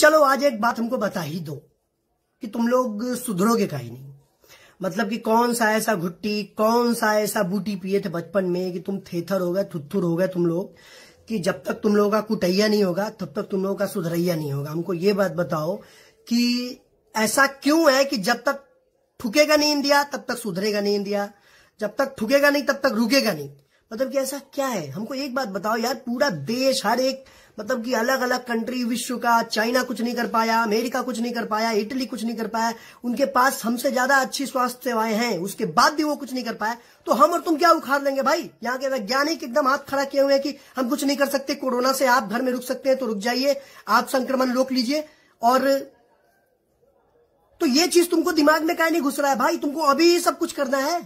चलो आज एक बात हमको बता ही दो कि तुम लोग सुधरोगे का ही नहीं मतलब कि कौन सा ऐसा घुट्टी कौन सा ऐसा बूटी पिए थे बचपन में कि तुम थेथर हो गए थुत्थुर हो गए तुम लोग कि जब तक तुम लोगों का कुटैया नहीं होगा तब तक तुम लोगों का सुधरैया नहीं होगा हमको ये बात बताओ कि ऐसा क्यों है कि जब तक ठुकेगा नहीं इंडिया तब तक सुधरेगा नहीं इंडिया जब तक ठुकेगा नहीं तब तक रुकेगा नहीं मतलब कि ऐसा क्या है हमको एक बात बताओ यार पूरा देश हर एक मतलब कि अलग अलग कंट्री विश्व का चाइना कुछ नहीं कर पाया अमेरिका कुछ नहीं कर पाया इटली कुछ नहीं कर पाया उनके पास हमसे ज्यादा अच्छी स्वास्थ्य सेवाएं हैं उसके बाद भी वो कुछ नहीं कर पाया तो हम और तुम क्या उखाड़ लेंगे भाई यहाँ के वैज्ञानिक एकदम हाथ खड़ा किए हुए हैं कि हम कुछ नहीं कर सकते कोरोना से आप घर में रुक सकते हैं तो रुक जाइए आप संक्रमण रोक लीजिए और तो ये चीज तुमको दिमाग में क्या नहीं घुस रहा है भाई तुमको अभी सब कुछ करना है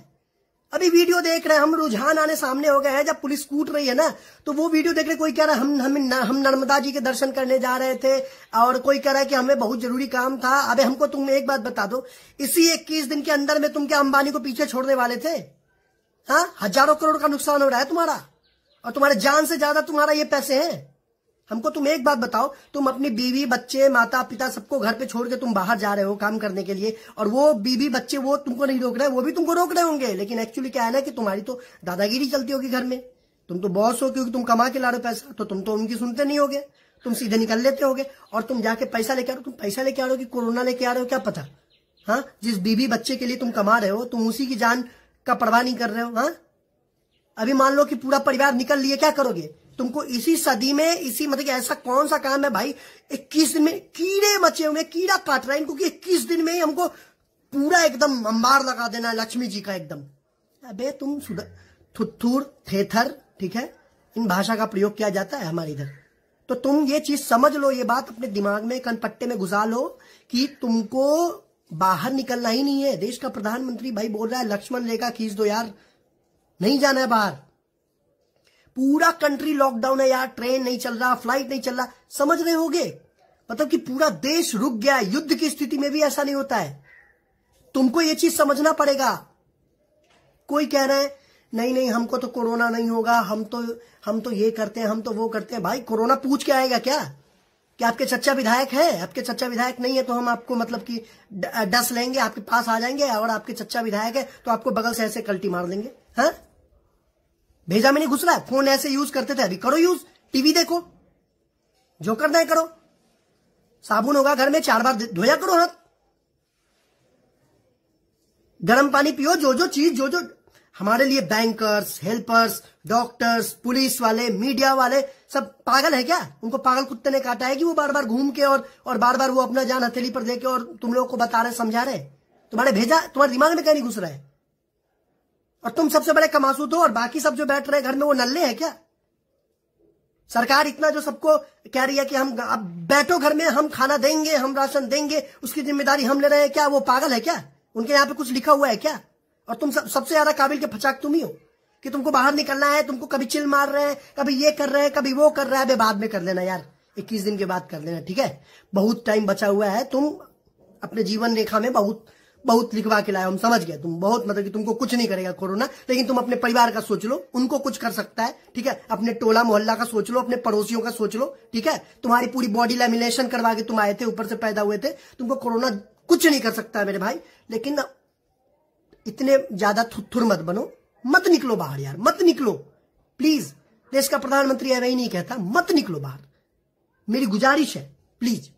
अभी वीडियो देख रहे हैं हम रुझान आने सामने हो गए हैं जब पुलिस कूट रही है ना तो वो वीडियो देख रहे कोई कह रहा है हम हम हम नर्मदा जी के दर्शन करने जा रहे थे और कोई कह रहा है कि हमें बहुत जरूरी काम था अबे हमको तुम एक बात बता दो इसी इक्कीस दिन के अंदर में तुम क्या अंबानी को पीछे छोड़ने वाले थे हाँ हजारों करोड़ का नुकसान हो रहा है तुम्हारा और तुम्हारे जान से ज्यादा तुम्हारा ये पैसे हैं हमको तुम एक बात बताओ तुम अपनी बीवी बच्चे माता पिता सबको घर पे छोड़ के तुम बाहर जा रहे हो काम करने के लिए और वो बीवी बच्चे वो तुमको नहीं रोक रहे वो भी तुमको रोक रहे होंगे लेकिन एक्चुअली क्या है ना कि तुम्हारी तो दादागिरी चलती होगी घर में तुम तो बॉस हो क्योंकि तुम कमा के ला रहे हो पैसा तो तुम तो उनकी सुनते नहीं होगे तुम सीधे निकल लेते होगे और तुम जाके पैसा लेके आ रहे हो तुम पैसा लेके आ रहे हो कि कोरोना लेके आ रहे हो क्या पता हाँ जिस बीबी बच्चे के लिए तुम कमा रहे हो तुम उसी की जान का परवाह नहीं कर रहे हो हाँ अभी मान लो कि पूरा परिवार निकल लिए क्या करोगे तुमको इसी सदी में इसी मतलब ऐसा कौन सा काम है भाई 21 दिन में कीड़े मचे हुए कीड़ा काट रहा है इनको कि 21 दिन में ही हमको पूरा एकदम अंबार लगा देना लक्ष्मी जी का एकदम अबे तुम सुधर थुथुर थेथर ठीक है इन भाषा का प्रयोग किया जाता है हमारे इधर तो तुम ये चीज समझ लो ये बात अपने दिमाग में कनपट्टे में घुसा लो कि तुमको बाहर निकलना ही नहीं है देश का प्रधानमंत्री भाई बोल रहा है लक्ष्मण रेखा खींच दो यार नहीं जाना है बाहर पूरा कंट्री लॉकडाउन है यार ट्रेन नहीं चल रहा फ्लाइट नहीं चल रहा समझ रहे होगे मतलब कि पूरा देश रुक गया युद्ध की स्थिति में भी ऐसा नहीं होता है तुमको ये चीज समझना पड़ेगा कोई कह रहे हैं नहीं नहीं हमको तो कोरोना नहीं होगा हम तो हम तो ये करते हैं हम तो वो करते हैं भाई कोरोना पूछ के आएगा क्या कि आपके चच्चा विधायक है आपके चच्चा विधायक नहीं है तो हम आपको मतलब कि डस लेंगे आपके पास आ जाएंगे और आपके चच्चा विधायक है तो आपको बगल से ऐसे कल्टी मार लेंगे हाँ भेजा में नहीं घुस रहा है फोन ऐसे यूज करते थे अभी करो यूज टीवी देखो जो करना है करो साबुन होगा घर में चार बार धोया करो हाथ गर्म पानी पियो जो जो चीज जो जो हमारे लिए बैंकर्स हेल्पर्स डॉक्टर्स पुलिस वाले मीडिया वाले सब पागल है क्या उनको पागल कुत्ते ने काटा है कि वो बार बार घूम के और और बार बार वो अपना जान हथेली पर देके और तुम लोगों को बता रहे समझा रहे तुम्हारे भेजा तुम्हारे दिमाग में क्या नहीं घुस रहा है और तुम सबसे बड़े कमासूत हो और बाकी सब जो बैठ रहे घर में वो नल्ले हैं क्या सरकार इतना जो सबको कह रही है कि हम अब बैठो घर में हम खाना देंगे हम राशन देंगे उसकी जिम्मेदारी हम ले रहे हैं क्या वो पागल है क्या उनके यहाँ पे कुछ लिखा हुआ है क्या और तुम सब सबसे ज्यादा काबिल के फचाक तुम ही हो कि तुमको बाहर निकलना है तुमको कभी चिल मार रहे हैं कभी ये कर रहे हैं कभी वो कर रहा है बाद में कर लेना यार इक्कीस दिन के बाद कर लेना ठीक है बहुत टाइम बचा हुआ है तुम अपने जीवन रेखा में बहुत बहुत लिखवा के लाए हम समझ गए तुम बहुत मतलब कि तुमको कुछ नहीं करेगा कोरोना लेकिन तुम अपने परिवार का सोच लो उनको कुछ कर सकता है ठीक है अपने टोला मोहल्ला का सोच लो अपने पड़ोसियों का सोच लो ठीक है तुम्हारी पूरी बॉडी लेमिनेशन करवा के तुम आए थे ऊपर से पैदा हुए थे तुमको कोरोना कुछ नहीं कर सकता है मेरे भाई लेकिन इतने ज्यादा थुत्थुर मत बनो मत निकलो बाहर यार मत निकलो प्लीज देश का प्रधानमंत्री है वही नहीं कहता मत निकलो बाहर मेरी गुजारिश है प्लीज